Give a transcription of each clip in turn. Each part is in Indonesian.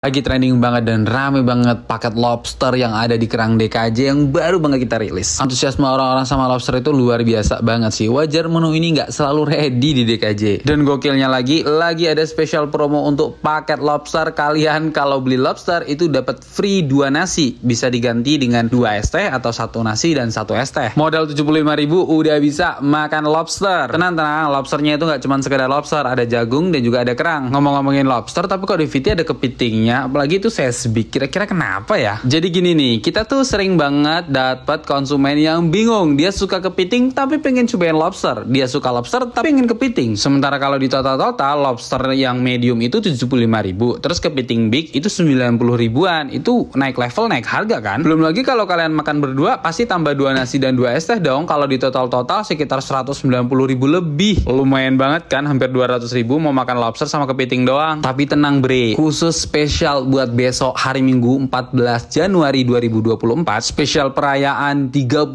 lagi trending banget dan rame banget paket lobster yang ada di kerang DKJ yang baru banget kita rilis. Antusiasme orang-orang sama lobster itu luar biasa banget sih. Wajar menu ini nggak selalu ready di DKJ. Dan gokilnya lagi, lagi ada special promo untuk paket lobster. Kalian kalau beli lobster itu dapat free dua nasi. Bisa diganti dengan dua es teh atau satu nasi dan satu es teh. Modal ribu udah bisa makan lobster. Tenang-tenang, lobsternya itu nggak cuma sekedar lobster. Ada jagung dan juga ada kerang. Ngomong-ngomongin lobster, tapi kok di VT ada kepitingnya sebelumnya, apalagi itu sesbi, Kira-kira kenapa ya? Jadi gini nih, kita tuh sering banget dapat konsumen yang bingung. Dia suka kepiting tapi pengen cobain lobster. Dia suka lobster tapi pengen kepiting. Sementara kalau di total-total lobster yang medium itu 75.000, terus kepiting big itu 90 ribuan. Itu naik level, naik harga kan? Belum lagi kalau kalian makan berdua pasti tambah dua nasi dan dua es teh dong. Kalau di total-total sekitar 190 ribu lebih. Lumayan banget kan, hampir 200 ribu mau makan lobster sama kepiting doang. Tapi tenang bre, khusus special spesial buat besok hari Minggu 14 Januari 2024 spesial perayaan 30.000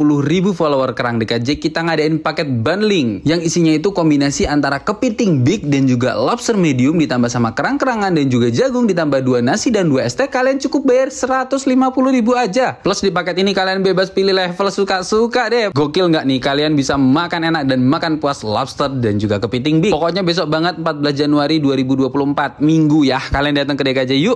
follower Kerang DKJ kita ngadain paket bundling yang isinya itu kombinasi antara kepiting big dan juga lobster medium ditambah sama kerang-kerangan dan juga jagung ditambah dua nasi dan dua st. kalian cukup bayar 150.000 aja plus di paket ini kalian bebas pilih level suka-suka deh gokil nggak nih kalian bisa makan enak dan makan puas lobster dan juga kepiting big pokoknya besok banget 14 Januari 2024 minggu ya kalian datang ke DKJ yuk